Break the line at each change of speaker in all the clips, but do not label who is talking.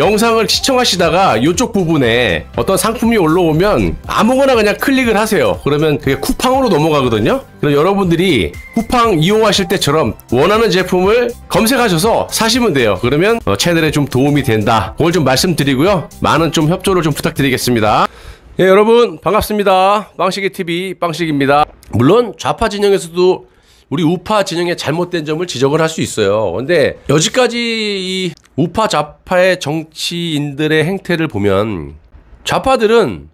영상을 시청하시다가 이쪽 부분에 어떤 상품이 올라오면 아무거나 그냥 클릭을 하세요. 그러면 그게 쿠팡으로 넘어가거든요. 그럼 여러분들이 쿠팡 이용하실 때처럼 원하는 제품을 검색하셔서 사시면 돼요. 그러면 어, 채널에 좀 도움이 된다. 그걸 좀 말씀드리고요. 많은 좀 협조를 좀 부탁드리겠습니다. 예, 여러분 반갑습니다. 빵식이 TV 빵식입니다. 물론 좌파 진영에서도 우리 우파 진영의 잘못된 점을 지적을 할 수 있어요. 근데 여지까지 이 우파 좌파의 정치인들의 행태를 보면 좌파들은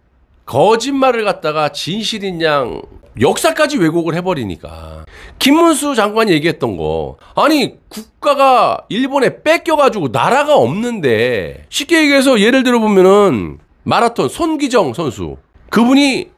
거짓말을 갖다가 진실인 양 역사까지 왜곡을 해버리니까. 김문수 장관이 얘기했던 거. 아니, 국가가 일본에 뺏겨가지고 나라가 없는데, 쉽게 얘기해서 예를 들어보면은, 마라톤, 손기정 선수. 그분이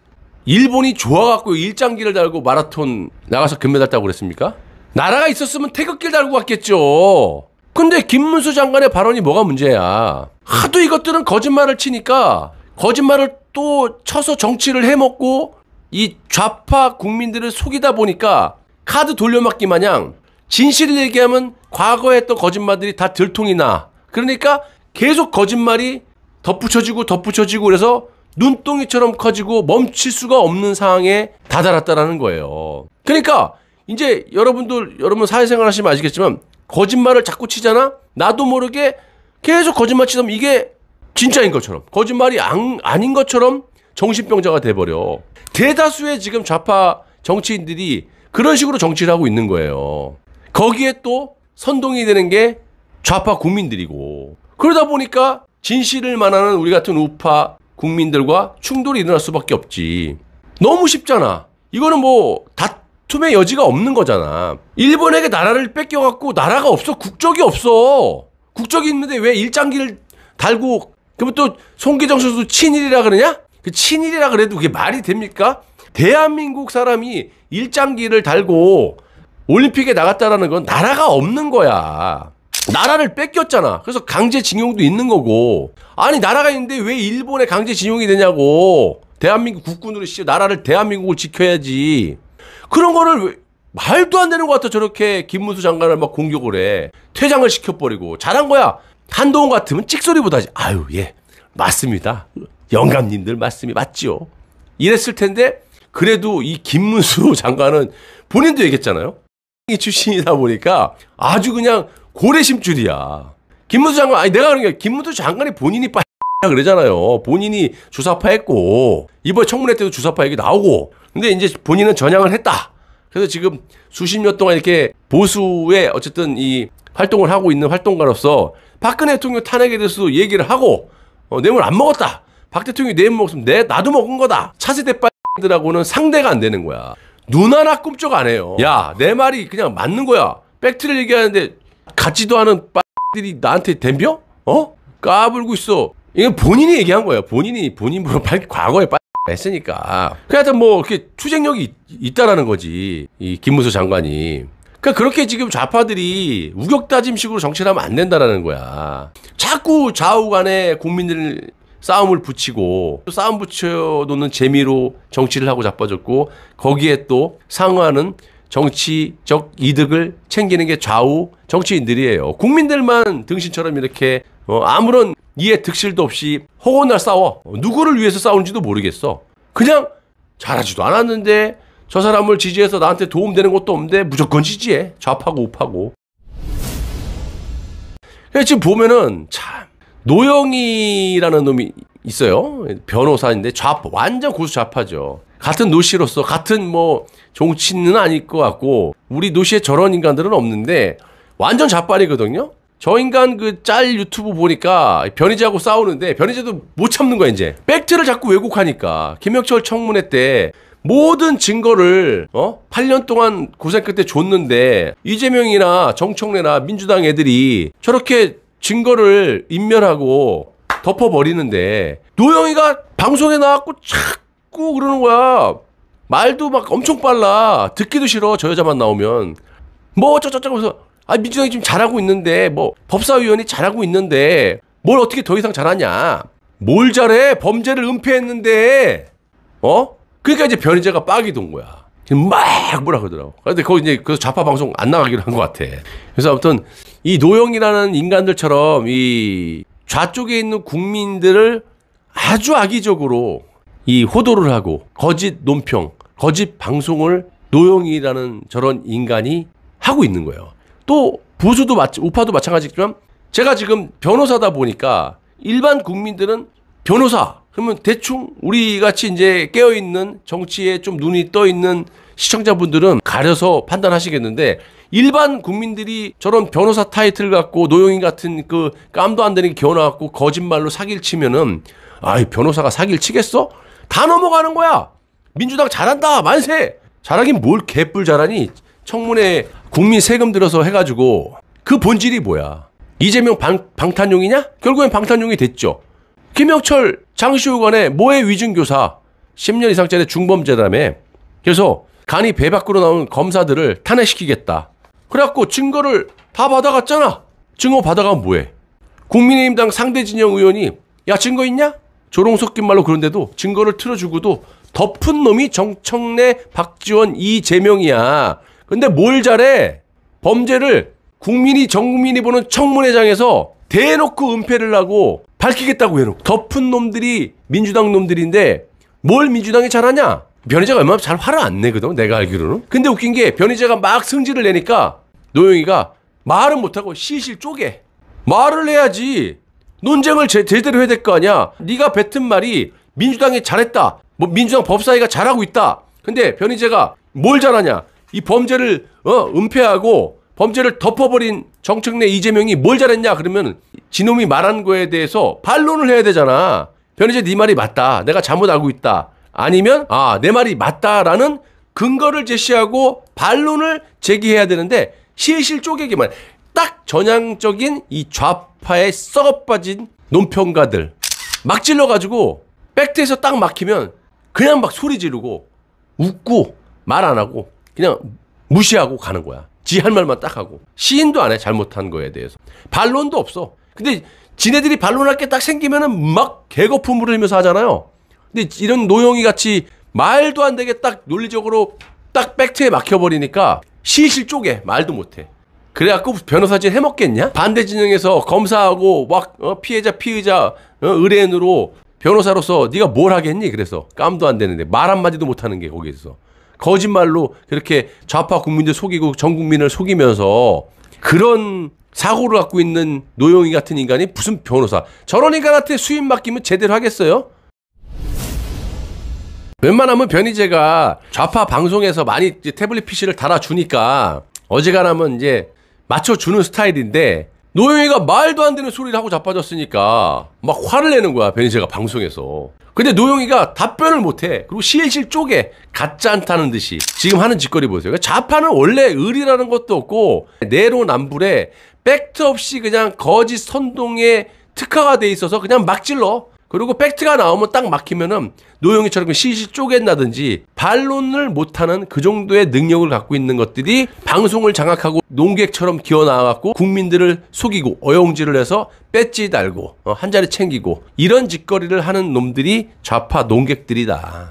일본이 좋아갖고 일장기를 달고 마라톤 나가서 금메달 따고 그랬습니까? 나라가 있었으면 태극기를 달고 갔겠죠. 근데 김문수 장관의 발언이 뭐가 문제야. 하도 이것들은 거짓말을 치니까 거짓말을 또 쳐서 정치를 해먹고 이 좌파 국민들을 속이다 보니까 카드 돌려막기 마냥 진실을 얘기하면 과거에 했던 거짓말들이 다 들통이 나. 그러니까 계속 거짓말이 덧붙여지고 덧붙여지고 그래서 눈덩이처럼 커지고 멈출 수가 없는 상황에 다다랐다라는 거예요. 그러니까 이제 여러분들 여러분 사회생활 하시면 아시겠지만 거짓말을 자꾸 치잖아. 나도 모르게 계속 거짓말 치면 이게 진짜인 것처럼 거짓말이 안, 아닌 것처럼 정신병자가 돼버려. 대다수의 지금 좌파 정치인들이 그런 식으로 정치를 하고 있는 거예요. 거기에 또 선동이 되는 게 좌파 국민들이고 그러다 보니까 진실을 말하는 우리 같은 우파 국민들과 충돌이 일어날 수밖에 없지. 너무 쉽잖아. 이거는 뭐 다툼의 여지가 없는 거잖아. 일본에게 나라를 뺏겨갖고 나라가 없어. 국적이 없어. 국적이 있는데 왜 일장기를 달고 그러면 또 송기정 선수 친일이라 그러냐? 그 친일이라 그래도 그게 말이 됩니까? 대한민국 사람이 일장기를 달고 올림픽에 나갔다라는 건 나라가 없는 거야. 나라를 뺏겼잖아. 그래서 강제징용도 있는 거고. 아니 나라가 있는데 왜 일본에 강제징용이 되냐고. 대한민국 국군으로 씨 나라를 대한민국을 지켜야지. 그런 거를 왜, 말도 안 되는 것 같아 저렇게 김문수 장관을 막 공격을 해. 퇴장을 시켜버리고 잘한 거야. 한동훈 같으면 찍소리보다 지 아유 예 맞습니다. 영감님들 말씀이 맞지요. 이랬을 텐데 그래도 이 김문수 장관은 본인도 얘기했잖아요. 이 출신이다 보니까 아주 그냥 고래심줄이야. 김문수 장관, 아니, 내가 그런 게, 김문수 장관이 본인이 빠 그러잖아요. 본인이 주사파했고, 이번 청문회 때도 주사파 얘기 나오고, 근데 이제 본인은 전향을 했다. 그래서 지금 수십 년 동안 이렇게 보수의 어쨌든 이 활동을 하고 있는 활동가로서 박근혜 대통령 탄핵에 대해서도 얘기를 하고, 어, 내물 안 먹었다. 박 대통령이 내일 먹으면 내, 나도 먹은 거다. 차세대 빠들하고는 상대가 안 되는 거야. 눈 하나 꿈쩍 안 해요. 야, 내 말이 그냥 맞는 거야. 팩트를 얘기하는데 같지도 않은 빠들이 나한테 덤벼 어? 까불고 있어. 이건 본인이 얘기한 거예요. 본인이 본인으로 과거에 빠 했으니까. 그래서 뭐 이렇게 추쟁력이 있다라는 거지. 이김무수 장관이. 그러니까 그렇게 지금 좌파들이 우격다짐식으로 정치를 하면 안 된다라는 거야. 자꾸 좌우 간에 국민들 싸움을 붙이고 싸움 붙여 놓는 재미로 정치를 하고 자빠졌고 거기에 또 상응하는 정치적 이득을 챙기는 게 좌우 정치인들이에요. 국민들만 등신처럼 이렇게 어, 아무런 이해 득실도 없이 허구날 싸워. 누구를 위해서 싸우는지도 모르겠어. 그냥 잘하지도 않았는데 저 사람을 지지해서 나한테 도움되는 것도 없는데 무조건 지지해. 좌파고 우파고. 지금 보면은 참 노영이라는 놈이 있어요. 변호사인데 좌 완전 고수 좌파죠. 같은 노씨로서 같은 뭐정치는 아닐 것 같고 우리 노씨의 저런 인간들은 없는데 완전 좌빨이거든요. 저 인간 그 짤 유튜브 보니까 변희재하고 싸우는데 변희재도 못 참는 거야 이제 백트를 자꾸 왜곡하니까 김혁철 청문회 때 모든 증거를 어 8년 동안 고생 끝에 줬는데 이재명이나 정청래나 민주당 애들이 저렇게 증거를 인멸하고 덮어버리는데 노영이가 방송에 나왔고 자꾸 그러는 거야. 말도 막 엄청 빨라. 듣기도 싫어. 저 여자만 나오면. 뭐 어쩌고저쩌고 해서 아 민주당이 지금 잘하고 있는데 뭐 법사위원이 잘하고 있는데 뭘 어떻게 더 이상 잘하냐. 뭘 잘해? 범죄를 은폐했는데. 어? 그러니까 이제 변희재가 빡이 돈 거야. 막 뭐라 그러더라고. 근데 거기 이제 그 좌파 방송 안 나가기로 한 것 같아. 그래서 아무튼 이 노영이라는 인간들처럼 이 좌쪽에 있는 국민들을 아주 악의적으로 이 호도를 하고 거짓 논평, 거짓 방송을 노영이라는 저런 인간이 하고 있는 거예요. 또부수도 마치 우파도 마찬가지지만 제가 지금 변호사다 보니까 일반 국민들은 변호사 그러면 대충 우리 같이 이제 깨어 있는 정치에 좀 눈이 떠 있는 시청자분들은 가려서 판단하시겠는데 일반 국민들이 저런 변호사 타이틀 갖고 노영인 같은 그 깜도 안 되는 게 겨나갖고 거짓말로 사기를 치면은 아이 변호사가 사기를 치겠어? 다 넘어가는 거야. 민주당 잘한다 만세. 잘하긴 뭘 개뿔 잘하니? 청문회 국민 세금 들어서 해가지고 그 본질이 뭐야? 이재명 방, 방탄용이냐? 결국엔 방탄용이 됐죠. 김영철 장시호 간의 모해 위증교사 10년 이상 전에 중범죄라며 그래서 간이 배 밖으로 나온 검사들을 탄핵시키겠다. 그래갖고 증거를 다 받아갔잖아. 증거 받아가면 뭐해? 국민의힘당 상대 진영 의원이 야 증거 있냐? 조롱 섞인 말로 그런데도 증거를 틀어주고도 덮은 놈이 정청래, 박지원, 이재명이야. 근데 뭘 잘해? 범죄를 국민이 전국민이 보는 청문회장에서 대놓고 은폐를 하고 밝히겠다고 해놓고 덮은 놈들이 민주당 놈들인데 뭘 민주당이 잘하냐? 변희재가 얼마나 잘 화를 안 내거든 내가 알기로는 근데 웃긴 게 변희재가 막 승질을 내니까 노영이가 말은 못하고 실실 쪼개 말을 해야지 논쟁을 제, 대로 해야 될 거 아니야 네가 뱉은 말이 민주당이 잘했다 뭐 민주당 법사위가 잘하고 있다 근데 변희재가 뭘 잘하냐 이 범죄를 어 은폐하고 범죄를 덮어버린 정책 내 이재명이 뭘 잘했냐 그러면 지놈이 말한 거에 대해서 반론을 해야 되잖아 변희재 네 말이 맞다 내가 잘못 알고 있다 아니면 아, 내 말이 맞다라는 근거를 제시하고 반론을 제기해야 되는데 실실 쪼개기만 딱 전향적인 이좌파에 썩어빠진 논평가들 막 질러가지고 백트에서 딱 막히면 그냥 막 소리 지르고 웃고 말 안 하고 그냥 무시하고 가는 거야. 지 할 말만 딱 하고 시인도 안 해 잘못한 거에 대해서 반론도 없어. 근데 지네들이 반론할 게 딱 생기면은 막 개거품을 흘리면서 하잖아요. 근데 이런 노영이 같이 말도 안 되게 딱 논리적으로 딱백트에 막혀버리니까 시실 쪽에 말도 못해. 그래갖고 변호사진 해먹겠냐? 반대 진영에서 검사하고 막 어, 피해자 피의자 어, 의뢰인으로 변호사로서 네가 뭘 하겠니? 그래서 깜도 안 되는데 말 한마디도 못하는 게 거기에서 거짓말로 그렇게 좌파 국민들 속이고 전 국민을 속이면서 그런 사고를 갖고 있는 노영이 같은 인간이 무슨 변호사 저런 인간한테 수임 맡기면 제대로 하겠어요? 웬만하면 변희재가 좌파 방송에서 많이 태블릿 PC를 달아주니까 어지간하면 이제 맞춰주는 스타일인데 노영희가 말도 안 되는 소리를 하고 자빠졌으니까 막 화를 내는 거야 변희재가 방송에서 근데 노영희가 답변을 못해 그리고 실실 쪼개 같지 않다는 듯이 지금 하는 짓거리 보세요 그러니까 좌파는 원래 을이라는 것도 없고 내로남불에 팩트 없이 그냥 거짓 선동에 특화가 돼 있어서 그냥 막 질러 그리고 팩트가 나오면 딱 막히면은 노영희처럼 그 시시 쪼갠다든지 반론을 못하는 그 정도의 능력을 갖고 있는 것들이 방송을 장악하고 농객처럼 기어나와갖고 국민들을 속이고 어용질을 해서 뺏지 달고 어, 한 자리 챙기고 이런 짓거리를 하는 놈들이 좌파 농객들이다.